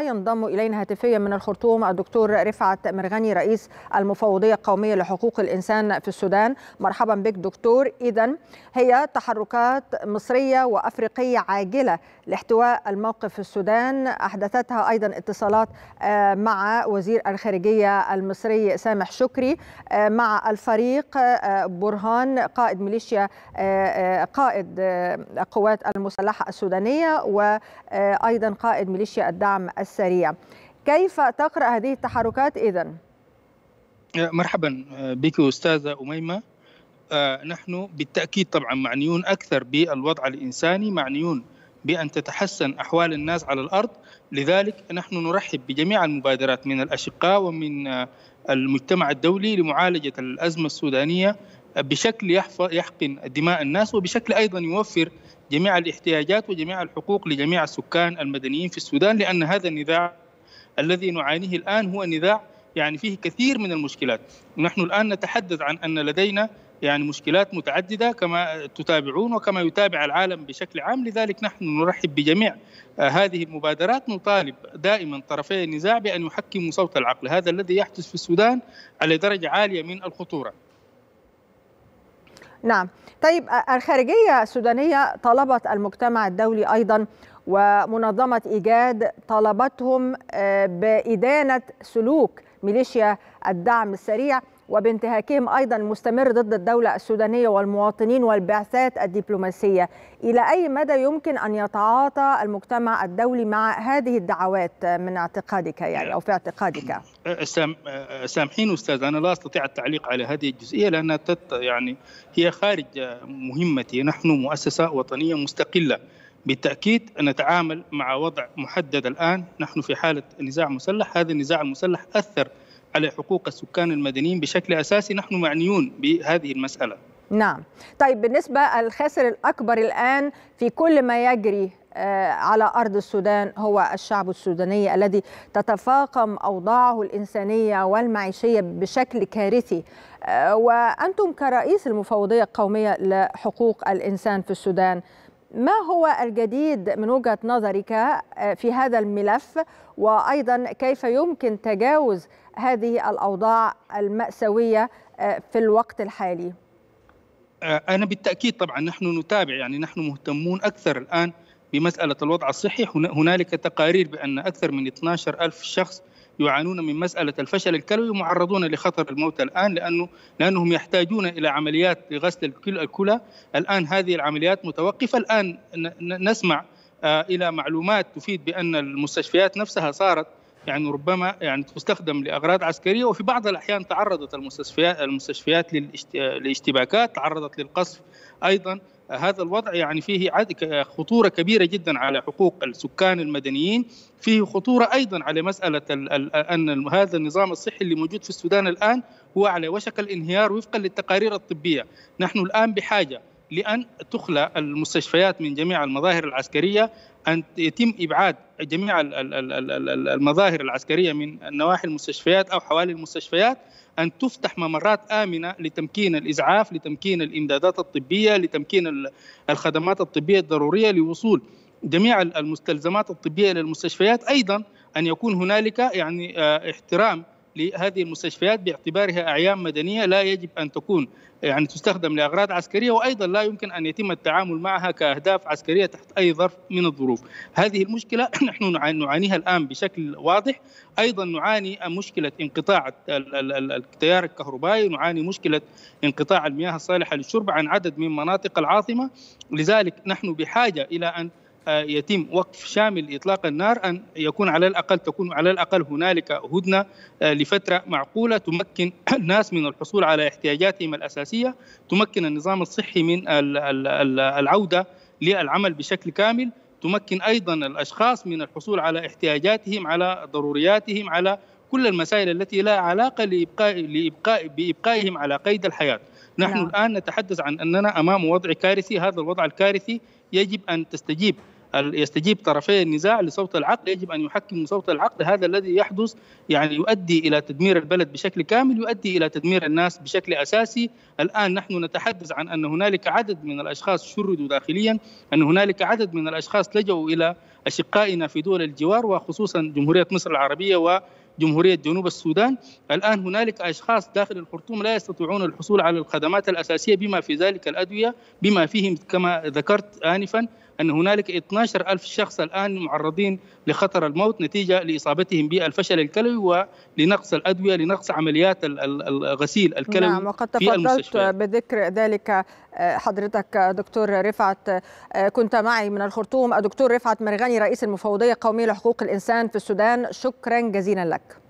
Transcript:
ينضم إلينا هاتفيا من الخرطوم الدكتور رفعت مرغني رئيس المفوضية القومية لحقوق الإنسان في السودان مرحبا بك دكتور إذا هي تحركات مصرية وأفريقية عاجلة لاحتواء الموقف في السودان أحدثتها أيضا اتصالات آه، مع وزير الخارجية المصري سامح شكري آه، مع الفريق آه، برهان قائد ميليشيا قائد القوات المسلحة السودانية وأيضا قائد ميليشيا الدعم السريع كيف تقرأ هذه التحركات إذا؟ مرحبا آه، بك أستاذة أميمة آه، نحن بالتأكيد طبعا معنيون أكثر بالوضع الإنساني معنيون بأن تتحسن أحوال الناس على الأرض لذلك نحن نرحب بجميع المبادرات من الأشقاء ومن آه، المجتمع الدولي لمعالجة الأزمة السودانية بشكل يحقن دماء الناس وبشكل أيضا يوفر جميع الاحتياجات وجميع الحقوق لجميع السكان المدنيين في السودان لان هذا النزاع الذي نعانيه الان هو نزاع يعني فيه كثير من المشكلات نحن الان نتحدث عن ان لدينا يعني مشكلات متعددة كما تتابعون وكما يتابع العالم بشكل عام لذلك نحن نرحب بجميع آه، هذه المبادرات نطالب دائما طرفي النزاع بأن يحكموا صوت العقل هذا الذي يحدث في السودان على درجة عالية من الخطورة نعم طيب الخارجية السودانية طلبت المجتمع الدولي أيضا ومنظمة إيجاد طلبتهم آه، بإدانة سلوك ميليشيا الدعم السريع وبانتهاكهم أيضا المستمر ضد الدولة السودانية والمواطنين والبعثات الدبلوماسية إلى أي مدى يمكن أن يتعاطى المجتمع الدولي مع هذه الدعوات من اعتقادك يعني أو في اعتقادك سامحين أستاذ أنا لا أستطيع التعليق على هذه الجزئية لأنها تت يعني هي خارج مهمتي نحن مؤسسة وطنية مستقلة بالتأكيد نتعامل مع وضع محدد الآن نحن في حالة نزاع مسلح هذا النزاع المسلح أثر على حقوق السكان المدنيين بشكل أساسي نحن معنيون بهذه المسألة نعم طيب بالنسبة الخاسر الأكبر الآن في كل ما يجري آه، على أرض السودان هو الشعب السوداني الذي تتفاقم أوضاعه الإنسانية والمعيشية بشكل كارثي آه، وأنتم كرئيس المفوضية القومية لحقوق الإنسان في السودان ما هو الجديد من وجهة نظرك آه, في هذا الملف وأيضا كيف يمكن تجاوز هذه الأوضاع المأساوية آه, في الوقت الحالي آه, أنا بالتأكيد طبعا نحن نتابع يعني نحن مهتمون أكثر الآن بمسألة الوضع الصحي هنالك تقارير بأن أكثر من 12 ألف شخص يعانون من مسألة الفشل الكلوي ومعرضون لخطر الموت الآن لأنه لأنهم يحتاجون إلى عمليات لغسل الكلى الآن هذه العمليات متوقفة الآن نسمع آه، إلى معلومات تفيد بأن المستشفيات نفسها صارت يعني ربما يعني تستخدم لاغراض عسكريه وفي بعض الاحيان تعرضت المستشفيات المستشفيات لاشتباكات تعرضت للقصف ايضا هذا الوضع يعني فيه خطوره كبيره جدا على حقوق السكان المدنيين فيه خطوره ايضا على مساله ان هذا النظام الصحي اللي موجود في السودان الان هو على وشك الانهيار وفقا للتقارير الطبيه نحن الان بحاجه لان تخلى المستشفيات من جميع المظاهر العسكريه ان يتم ابعاد جميع المظاهر العسكريه من نواحي المستشفيات او حوالي المستشفيات ان تفتح ممرات امنه لتمكين الازعاف لتمكين الامدادات الطبيه لتمكين الخدمات الطبيه الضروريه لوصول جميع المستلزمات الطبيه الى المستشفيات ايضا ان يكون هنالك يعني آه، احترام لهذه المستشفيات باعتبارها أعيان مدنية لا يجب أن تكون يعني تستخدم لأغراض عسكرية وأيضا لا يمكن أن يتم التعامل معها كأهداف عسكرية تحت أي ظرف من الظروف هذه المشكلة نحن نعانيها الآن بشكل واضح أيضا نعاني مشكلة انقطاع التيار الكهربائي نعاني مشكلة انقطاع المياه الصالحة للشرب عن عدد من مناطق العاصمة لذلك نحن بحاجة إلى أن يتم وقف شامل اطلاق النار ان يكون على الاقل تكون على الاقل هنالك هدنه آه، لفتره معقوله تمكن الناس من الحصول على احتياجاتهم الاساسيه، تمكن النظام الصحي من العوده للعمل بشكل كامل، تمكن ايضا الاشخاص من الحصول على احتياجاتهم على ضرورياتهم على كل المسائل التي لا علاقه لابقاء لابقاء بابقائهم على قيد الحياه. نحن لا. نعم. الان نتحدث عن اننا امام وضع كارثي، هذا الوضع الكارثي يجب ان تستجيب يستجيب طرفي النزاع لصوت العقل يجب ان يحكم صوت العقل هذا الذي يحدث يعني يؤدي الى تدمير البلد بشكل كامل يؤدي الى تدمير الناس بشكل اساسي الان نحن نتحدث عن ان هنالك عدد من الاشخاص شردوا داخليا ان هنالك عدد من الاشخاص لجوا الى اشقائنا في دول الجوار وخصوصا جمهوريه مصر العربيه و جمهورية جنوب السودان الآن هنالك أشخاص داخل الخرطوم لا يستطيعون الحصول على الخدمات الأساسية بما في ذلك الأدوية بما فيهم كما ذكرت آنفا أن هنالك 12 ألف شخص الآن معرضين لخطر الموت نتيجة لإصابتهم بالفشل الكلوي ولنقص الأدوية لنقص عمليات الغسيل الكلوي نعم وقد تفضلت بذكر ذلك آه، حضرتك آه، دكتور رفعت آه، كنت معي من الخرطوم الدكتور رفعت مرغني رئيس المفوضية القومية لحقوق الإنسان في السودان شكرا جزيلا لك